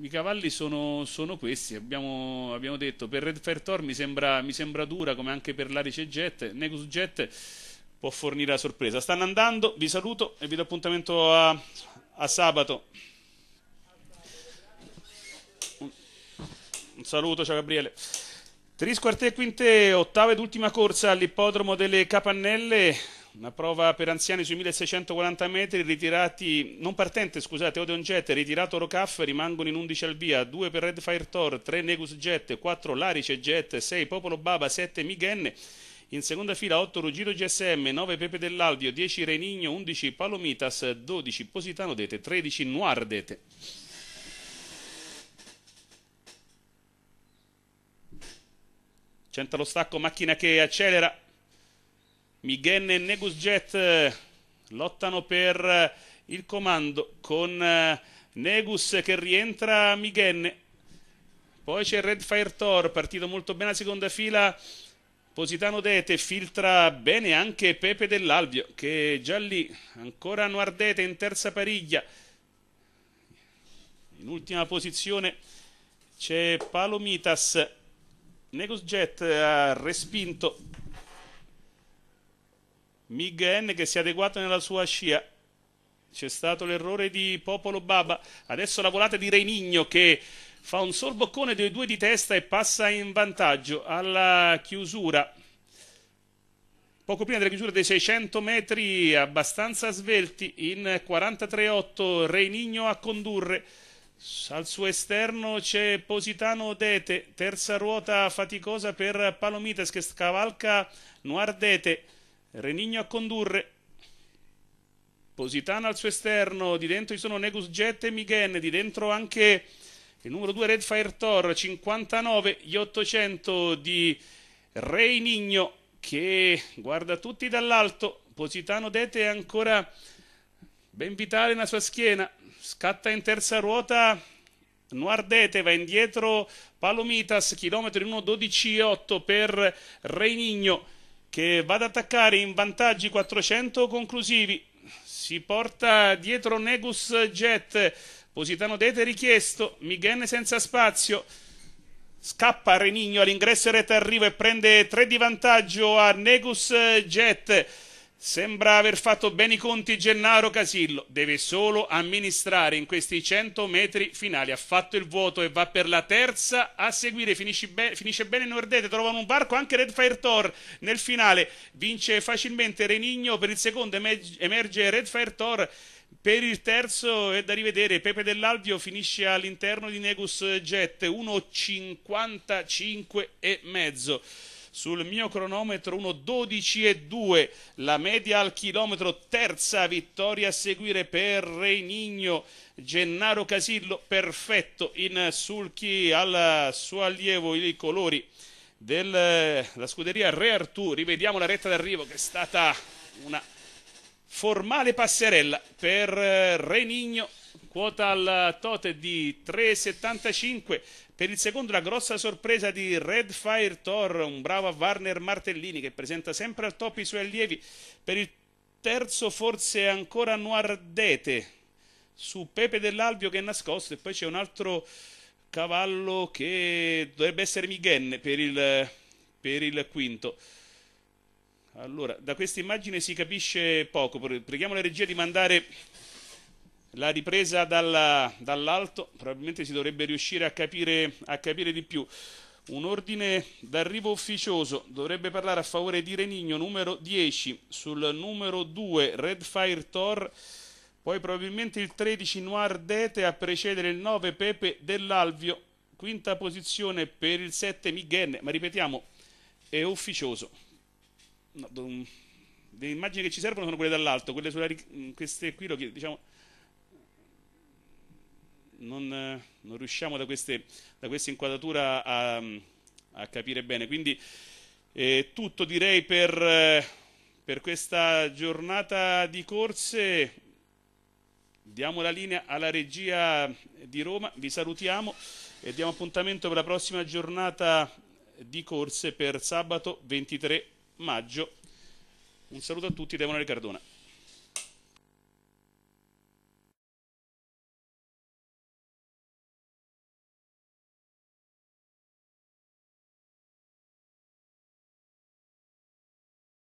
I cavalli sono, sono questi, abbiamo, abbiamo, detto, per Red Fair Tor mi sembra, mi sembra dura come anche per l'Arice Jet, Negus Jet può fornire la sorpresa. Stanno andando, vi saluto e vi do appuntamento a, a sabato. Un, saluto, ciao Gabriele. Tris quartet quinte, ottava ed ultima corsa all'ippodromo delle Capannelle una prova per anziani sui 1640 metri, ritirati, non partente, scusate, Odeon Jet, ritirato Rocaf, rimangono in 11 al via, 2 per Red Fire Tor, 3 Negus Jet, 4 Larice Jet, 6 Popolo Baba, 7 Mighenne, in seconda fila 8 Ruggiro GSM, 9 Pepe dell'Alvio, 10 Renigno, 11 Palomitas, 12 Positano Dete, 13 Noir Dete. Centra lo stacco, macchina che accelera, Miguel e Negus Jet eh, lottano per eh, il comando con eh, Negus che rientra Miguel. Poi c'è Red Fire Thor, partito molto bene a seconda fila. Positano Dete filtra bene anche Pepe dell'Alvio che è già lì, ancora Noardete in terza pariglia. In ultima posizione c'è Palomitas. Negus Jet ha respinto MiG N che si è adeguato nella sua scia. C'è stato l'errore di Popolo Baba. Adesso la volata di Reinigno che fa un sol boccone dei due di testa e passa in vantaggio alla chiusura. Poco prima della chiusura dei 600 metri, abbastanza svelti, in 43-8, Renigno a condurre. Al suo esterno c'è Positano Dete, terza ruota faticosa per Palomites che scavalca Noardete. Renigno a condurre. Positano al suo esterno, di dentro ci sono Negus Jet e Mighen, di dentro anche il numero 2 Redfire Thor, 59 gli 800 di Reinigno che guarda tutti dall'alto, Positano Dete è ancora ben vitale nella sua schiena, scatta in terza ruota Nuardete va indietro Palomitas, chilometro in 1.12.8 per Reinigno che va ad attaccare in vantaggi 400 conclusivi. Si porta dietro Negus Jet, Positano Dete richiesto, Mighen senza spazio. Scappa Renigno all'ingresso rete arrivo e prende 3 di vantaggio a Negus Jet. Sembra aver fatto bene i conti Gennaro Casillo, deve solo amministrare in questi 100 metri finali, ha fatto il vuoto e va per la terza a seguire, be finisce, bene Nordete, trovano un varco anche Red Fire Thor nel finale, vince facilmente Renigno per il secondo, emerge Red Fire Thor per il terzo è da rivedere, Pepe dell'Alvio finisce all'interno di Negus Jet, 1.55 e mezzo sul mio cronometro 1.12 e 2, la media al chilometro terza vittoria a seguire per Reinigno, Gennaro Casillo perfetto in sulchi al suo allievo i colori della scuderia Re Artù, rivediamo la retta d'arrivo che è stata una formale passerella per eh, Renigno quota al Tote di 3,75. Per il secondo la grossa sorpresa di Red Fire Thor, un bravo a Warner Martellini che presenta sempre al top i suoi allievi. Per il terzo forse ancora Noardete su Pepe dell'Albio che è nascosto e poi c'è un altro cavallo che dovrebbe essere Miguel per il, per il quinto. Allora, da questa immagine si capisce poco, preghiamo la regia di mandare la ripresa dalla, dall'alto, probabilmente si dovrebbe riuscire a capire, a capire di più. Un ordine d'arrivo ufficioso dovrebbe parlare a favore di Renigno, numero 10, sul numero 2 Redfire Thor, poi probabilmente il 13 Noir Dete a precedere il 9 Pepe dell'Alvio, quinta posizione per il 7 Miguel. ma ripetiamo, è ufficioso. No, le immagini che ci servono sono quelle dall'alto, quelle sulla, queste qui lo chiedo, diciamo non, eh, non riusciamo da, queste, da, questa inquadratura a, a capire bene. Quindi è eh, tutto direi per, eh, per questa giornata di corse. Diamo la linea alla regia di Roma, vi salutiamo e diamo appuntamento per la prossima giornata di corse per sabato 23 maggio. Un saluto a tutti da Emanuele Cardona.